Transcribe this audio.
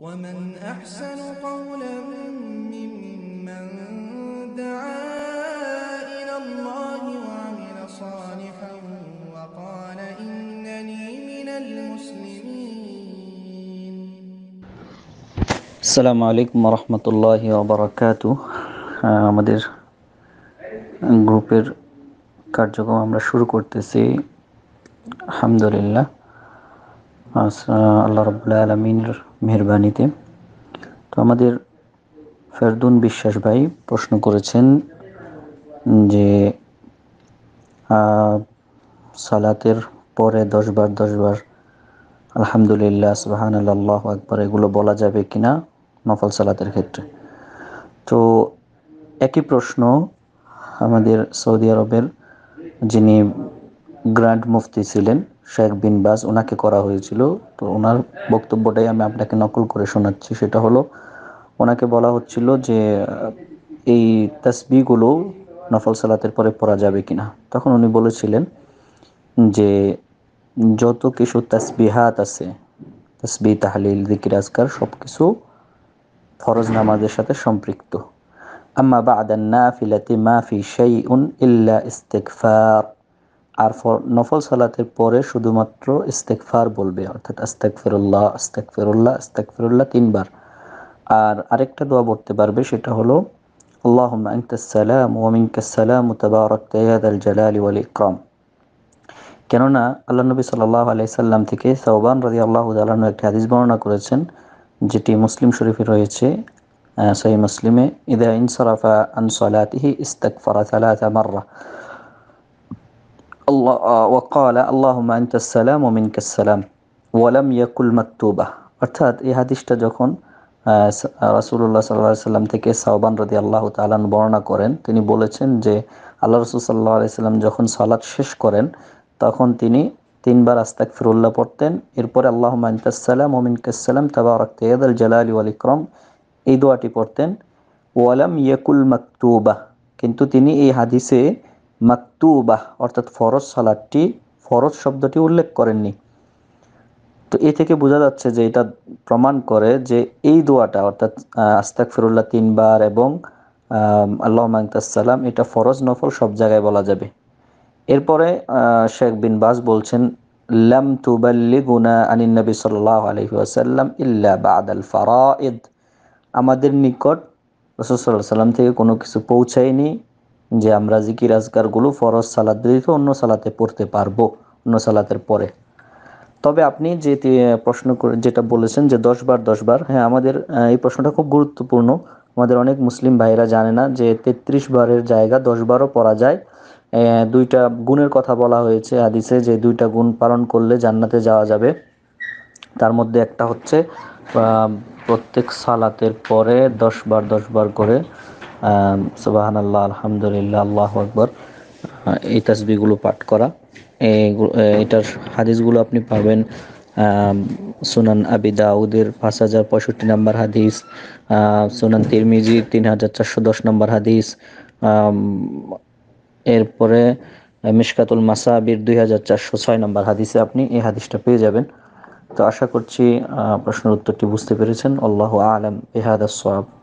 ومن أحسن قولا ممن دعا إلى الله وعمل صالحا وقال إنني من المسلمين السلام عليكم ورحمة الله وبركاته آه، আমাদের গ্রুপের কার্যক্রম আমরা শুরু করতেছি আলহামদুলিল্লাহ আল্লাহ রবুল্লা আলমিনের মেহরবানিতে তো আমাদের ফেরদুন বিশ্বাস ভাই প্রশ্ন করেছেন যে সালাতের পরে দশবার দশবার আলহামদুলিল্লাহ সুবাহান আল্লাহ একবার এগুলো বলা যাবে কিনা নফল সালাতের ক্ষেত্রে তো একই প্রশ্ন আমাদের সৌদি আরবের যিনি গ্র্যান্ড মুফতি ছিলেন শেখ বিন বাস ওনাকে করা হয়েছিল তো ওনার বক্তব্যটাই আমি আপনাকে নকল করে শোনাচ্ছি সেটা হলো ওনাকে বলা হচ্ছিল যে এই তসবিগুলো নফল সালাতের পরে পড়া যাবে কিনা তখন উনি বলেছিলেন যে যত কিছু তসবিহাত আছে তসবি তাহলিল দিকির আজকার সব কিছু ফরজ নামাজের সাথে সম্পৃক্ত আম্মা বা আদান্না ফিলাতি মা ফি শাইউন ইল্লা ইস্তেকফার আর নফল সালাতের পরে শুধুমাত্র ইস্তেকফার বলবে অর্থাৎ আস্তেক ফেরুল্লাহ আস্তেক ফেরুল্লাহ আস্তেক ফেরুল্লাহ তিনবার আর আরেকটা দোয়া পড়তে পারবে সেটা হলো اللهم أنت السلام ومنك السلام تبارك يا ذا কেননা আল্লাহ নবী সাল্লাহ আলাইসাল্লাম থেকে সৌবান রাজি আল্লাহ তালাহ একটি হাদিস বর্ণনা করেছেন যেটি মুসলিম শরীফে রয়েছে সেই মুসলিমে ইদা ইনসরাফা আনসলাতিহি ইস্তাকফারা সালাতা মাররা الله وقال اللهم أنت السلام ومنك السلام ولم অর্থাৎ এই হাদিসটা যখন রাসুল্লাহ সাল্লাহ সাল্লাম থেকে সাহবান রদি আল্লাহ তালান বর্ণনা করেন তিনি বলেছেন যে আল্লাহ রসুল সাল্লাহ আলাইসাল্লাম যখন সালাদ শেষ করেন তখন তিনি তিনবার আস্তাক ফিরুল্লাহ পড়তেন এরপরে আল্লাহ মান্তাসাল্লাম ওমিন কাসাল্লাম তাবারক তৈয়দ আল জালালি আল ইকরম এই দোয়াটি পড়তেন ওয়ালাম ইয়েকুল মাকতুবা কিন্তু তিনি এই হাদিসে মাকতুবাহ অর্থাৎ ফরজ সালাদটি ফরজ শব্দটি উল্লেখ করেননি তো এ থেকে বোঝা যাচ্ছে যে এটা প্রমাণ করে যে এই দোয়াটা অর্থাৎ আস্তাক ফিরুল্লাহ তিনবার এবং আল্লাহ মাংতাসাল্লাম এটা ফরজ নফল সব জায়গায় বলা যাবে এরপরে শেখ বিন বাস বলছেন লাম তুবাল্লি গুনা আনিন নবী সাল্লাহ আলহি আসাল্লাম ইল্লা বাদ আল ফারাইদ আমাদের নিকট রসুল সাল্লাহ সাল্লাম থেকে কোনো কিছু পৌঁছায়নি যে আমরা জিকির আজগারগুলো ফরজ সালাদ ব্যতীত অন্য সালাতে পড়তে পারবো অন্য সালাতের পরে তবে আপনি যে প্রশ্ন করে যেটা বলেছেন যে দশ বার দশ বার হ্যাঁ আমাদের এই প্রশ্নটা খুব গুরুত্বপূর্ণ আমাদের অনেক মুসলিম ভাইরা জানে না যে তেত্রিশ বারের জায়গা দশ বারও পড়া যায় দুইটা গুণের কথা বলা হয়েছে আদিসে যে দুইটা গুণ পালন করলে জান্নাতে যাওয়া যাবে তার মধ্যে একটা হচ্ছে প্রত্যেক সালাতের পরে দশ বার দশ বার করে সুবাহান আল্লাহ আলহামদুলিল্লাহ আল্লাহ আকবর এই তাসবিগুলো পাঠ করা এটার হাদিসগুলো আপনি পাবেন সুনান আবি দাউদের পাঁচ হাজার পঁয়ষট্টি নম্বর হাদিস সুনান তিরমিজি তিন হাজার চারশো দশ নম্বর হাদিস এরপরে মিশকাতুল মাসাবির দুই হাজার চারশো ছয় নম্বর হাদিসে আপনি এই হাদিসটা পেয়ে যাবেন তো আশা করছি প্রশ্নের উত্তরটি বুঝতে পেরেছেন আল্লাহ আলম এহাদ সব